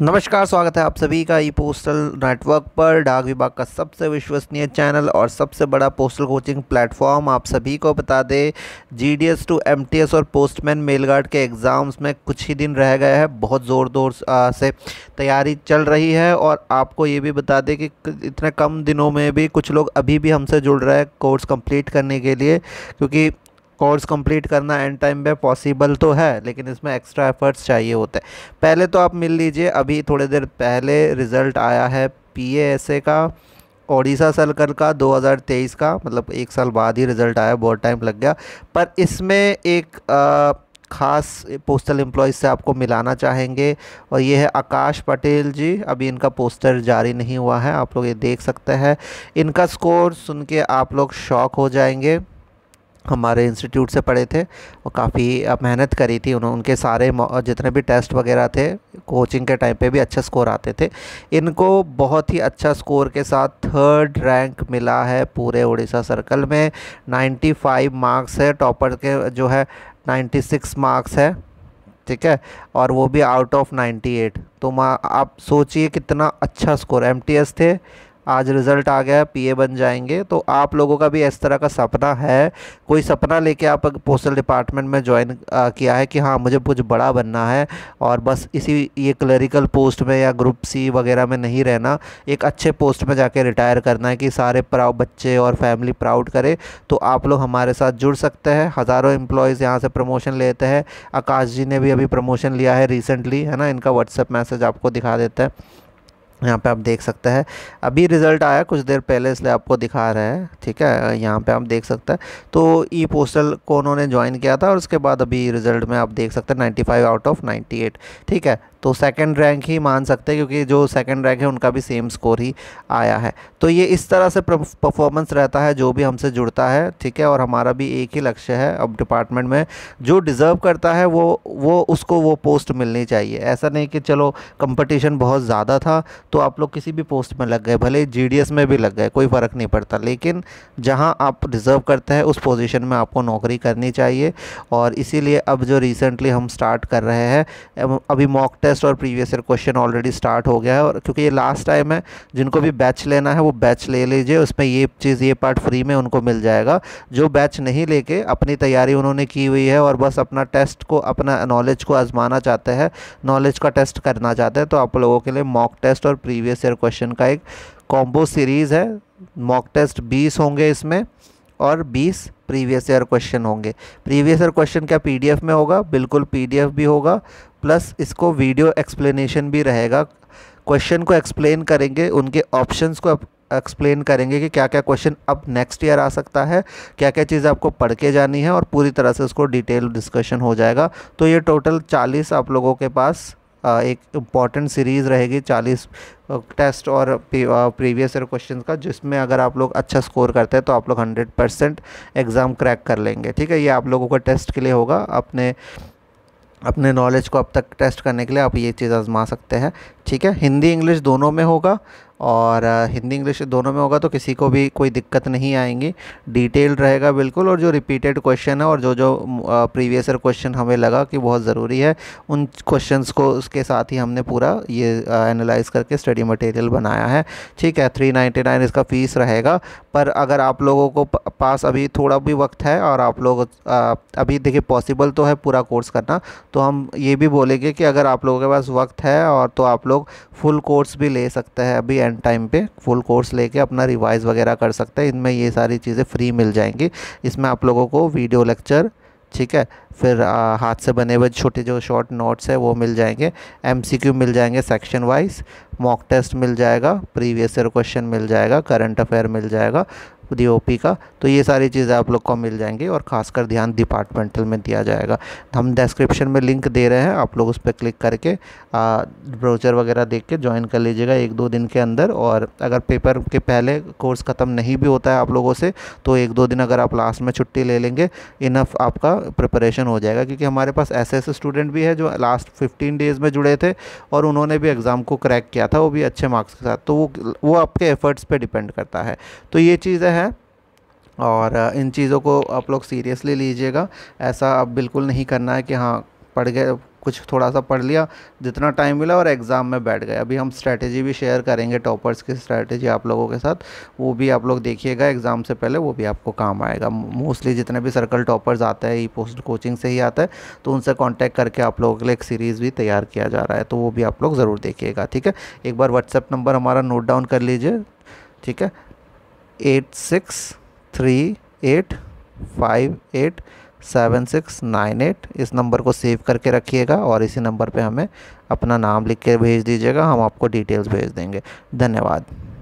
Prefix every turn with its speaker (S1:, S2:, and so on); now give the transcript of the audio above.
S1: नमस्कार स्वागत है आप सभी का ई पोस्टल नेटवर्क पर डाक विभाग का सबसे विश्वसनीय चैनल और सबसे बड़ा पोस्टल कोचिंग प्लेटफॉर्म आप सभी को बता दें जीडीएस टू एमटीएस और पोस्टमैन मेलगार्ड के एग्ज़ाम्स में कुछ ही दिन रह गए हैं बहुत ज़ोर ज़ोर से तैयारी चल रही है और आपको ये भी बता दें कि इतने कम दिनों में भी कुछ लोग अभी भी हमसे जुड़ रहे हैं कोर्स कम्प्लीट करने के लिए क्योंकि कोर्स कंप्लीट करना एंड टाइम में पॉसिबल तो है लेकिन इसमें एक्स्ट्रा एफर्ट्स चाहिए होते हैं पहले तो आप मिल लीजिए अभी थोड़ी देर पहले रिज़ल्ट आया है पी का ओडिशा सर्कल का 2023 का मतलब एक साल बाद ही रिज़ल्ट आया बहुत टाइम लग गया पर इसमें एक आ, ख़ास पोस्टल एम्प्लॉज से आपको मिलाना चाहेंगे और ये है आकाश पटेल जी अभी इनका पोस्टर जारी नहीं हुआ है आप लोग ये देख सकते हैं इनका स्कोर सुन के आप लोग शॉक हो जाएंगे हमारे इंस्टीट्यूट से पढ़े थे और काफ़ी मेहनत करी थी उन्होंने उनके सारे जितने भी टेस्ट वगैरह थे कोचिंग के टाइम पे भी अच्छे स्कोर आते थे इनको बहुत ही अच्छा स्कोर के साथ थर्ड रैंक मिला है पूरे उड़ीसा सर्कल में 95 मार्क्स है टॉपर के जो है 96 मार्क्स है ठीक है और वो भी आउट ऑफ 98 तो माँ आप सोचिए कितना अच्छा स्कोर एम थे आज रिज़ल्ट आ गया पीए बन जाएंगे तो आप लोगों का भी इस तरह का सपना है कोई सपना लेके आप पोस्टल डिपार्टमेंट में ज्वाइन किया है कि हाँ मुझे कुछ बड़ा बनना है और बस इसी ये क्लरिकल पोस्ट में या ग्रुप सी वगैरह में नहीं रहना एक अच्छे पोस्ट में जाके रिटायर करना है कि सारे प्राउड बच्चे और फैमिली प्राउड करे तो आप लोग हमारे साथ जुड़ सकते हैं हज़ारों एम्प्लॉयज़ यहाँ से प्रमोशन लेते हैं आकाश जी ने भी अभी प्रमोशन लिया है रिसेंटली है ना इनका व्हाट्सएप मैसेज आपको दिखा देता है यहाँ पे आप देख सकते हैं अभी रिज़ल्ट आया कुछ देर पहले इसलिए आपको दिखा रहा है ठीक है यहाँ पे आप देख सकते हैं तो ई पोस्टल को उन्होंने ज्वाइन किया था और उसके बाद अभी रिज़ल्ट में आप देख सकते हैं 95 आउट ऑफ 98 ठीक है तो सेकंड रैंक ही मान सकते हैं क्योंकि जो सेकंड रैंक है उनका भी सेम स्कोर ही आया है तो ये इस तरह से परफॉर्मेंस रहता है जो भी हमसे जुड़ता है ठीक है और हमारा भी एक ही लक्ष्य है अब डिपार्टमेंट में जो डिज़र्व करता है वो वो उसको वो पोस्ट मिलनी चाहिए ऐसा नहीं कि चलो कंपटीशन बहुत ज़्यादा था तो आप लोग किसी भी पोस्ट में लग गए भले जी में भी लग गए कोई फ़र्क नहीं पड़ता लेकिन जहाँ आप डिज़र्व करते हैं उस पोजिशन में आपको नौकरी करनी चाहिए और इसीलिए अब जो रिसेंटली हम स्टार्ट कर रहे हैं अभी मॉक टेस्ट टेस्ट और previous year question already start हो गया है और क्योंकि ये लास्ट टाइम है जिनको भी बैच लेना है वो बैच ले लीजिए उसमें ये चीज़ ये पार्ट फ्री में उनको मिल जाएगा जो बैच नहीं लेके अपनी तैयारी उन्होंने की हुई है और बस अपना टेस्ट को अपना नॉलेज को आजमाना चाहते हैं नॉलेज का टेस्ट करना चाहते हैं तो आप लोगों के लिए मॉक टेस्ट और प्रीवियस ईयर क्वेश्चन का एक कॉम्बो सीरीज़ है मॉक टेस्ट बीस होंगे इसमें और 20 प्रीवियस ईयर क्वेश्चन होंगे प्रीवियस ईयर क्वेश्चन क्या पीडीएफ में होगा बिल्कुल पीडीएफ भी होगा प्लस इसको वीडियो एक्सप्लेनेशन भी रहेगा क्वेश्चन को एक्सप्लेन करेंगे उनके ऑप्शंस को एक्सप्लेन करेंगे कि क्या क्या क्वेश्चन अब नेक्स्ट ईयर आ सकता है क्या क्या चीज़ें आपको पढ़ के जानी है और पूरी तरह से उसको डिटेल डिस्कशन हो जाएगा तो ये टोटल 40 आप लोगों के पास एक इम्पॉर्टेंट सीरीज़ रहेगी चालीस टेस्ट और प्रीवियस ईयर क्वेश्चन का जिसमें अगर आप लोग अच्छा स्कोर करते हैं तो आप लोग हंड्रेड परसेंट एग्ज़ाम क्रैक कर लेंगे ठीक है ये आप लोगों का टेस्ट के लिए होगा अपने अपने नॉलेज को अब तक टेस्ट करने के लिए आप ये चीज़ आजमा सकते हैं ठीक है हिंदी इंग्लिश दोनों में होगा और हिंदी इंग्लिश दोनों में होगा तो किसी को भी कोई दिक्कत नहीं आएंगी डिटेल रहेगा बिल्कुल और जो रिपीटेड क्वेश्चन है और जो जो प्रीवियस ईयर क्वेश्चन हमें लगा कि बहुत ज़रूरी है उन क्वेश्चंस को उसके साथ ही हमने पूरा ये एनालाइज करके स्टडी मटेरियल बनाया है ठीक है थ्री नाइन्टी नाइन इसका फ़ीस रहेगा पर अगर आप लोगों को पास अभी थोड़ा भी वक्त है और आप लोग अभी देखिए पॉसिबल तो है पूरा कोर्स करना तो हम ये भी बोलेंगे कि अगर आप लोगों के पास वक्त है और तो आप लोग फुल कोर्स भी ले सकते हैं अभी एंड टाइम पे फुल कोर्स लेके अपना रिवाइज़ वगैरह कर सकते हैं इनमें ये सारी चीज़ें फ्री मिल जाएंगी इसमें आप लोगों को वीडियो लेक्चर ठीक है फिर आ, हाथ से बने हुए छोटे जो शॉर्ट नोट्स है वो मिल जाएंगे एमसीक्यू मिल जाएंगे सेक्शन वाइज मॉक टेस्ट मिल जाएगा प्रीवियस ईयर क्वेश्चन मिल जाएगा करंट अफेयर मिल जाएगा डी का तो ये सारी चीज़ें आप लोग को मिल जाएंगी और खासकर ध्यान डिपार्टमेंटल में दिया जाएगा हम डिस्क्रिप्शन में लिंक दे रहे हैं आप लोग उस पर क्लिक करके ब्रोचर वगैरह देख के ज्वाइन कर लीजिएगा एक दो दिन के अंदर और अगर पेपर के पहले कोर्स ख़त्म नहीं भी होता है आप लोगों से तो एक दो दिन अगर आप लास्ट में छुट्टी ले लेंगे इनफ आपका प्रिपरेशन हो जाएगा क्योंकि हमारे पास ऐसे ऐसे स्टूडेंट भी है जो लास्ट फिफ्टीन डेज़ में जुड़े थे और उन्होंने भी एग्ज़ाम को क्रैक किया था वो भी अच्छे मार्क्स के साथ तो वो वो आपके एफ़र्ट्स पर डिपेंड करता है तो ये चीज़ें हैं और इन चीज़ों को आप लोग सीरियसली लीजिएगा ऐसा आप बिल्कुल नहीं करना है कि हाँ पढ़ गए कुछ थोड़ा सा पढ़ लिया जितना टाइम मिला और एग्ज़ाम में बैठ गए अभी हम स्ट्रैटेजी भी शेयर करेंगे टॉपर्स की स्ट्रैटेजी आप लोगों के साथ वो भी आप लोग देखिएगा एग्ज़ाम से पहले वो भी आपको काम आएगा मोस्टली जितने भी सर्कल टॉपर्स आते हैं ई पोस्ट कोचिंग से ही आता है तो उनसे कॉन्टैक्ट करके आप लोगों के लिए एक सीरीज़ भी तैयार किया जा रहा है तो वो भी आप लोग ज़रूर देखिएगा ठीक है एक बार व्हाट्सएप नंबर हमारा नोट डाउन कर लीजिए ठीक है eight six three eight five eight seven six nine eight इस नंबर को सेव करके रखिएगा और इसी नंबर पे हमें अपना नाम लिख के भेज दीजिएगा हम आपको डिटेल्स भेज देंगे धन्यवाद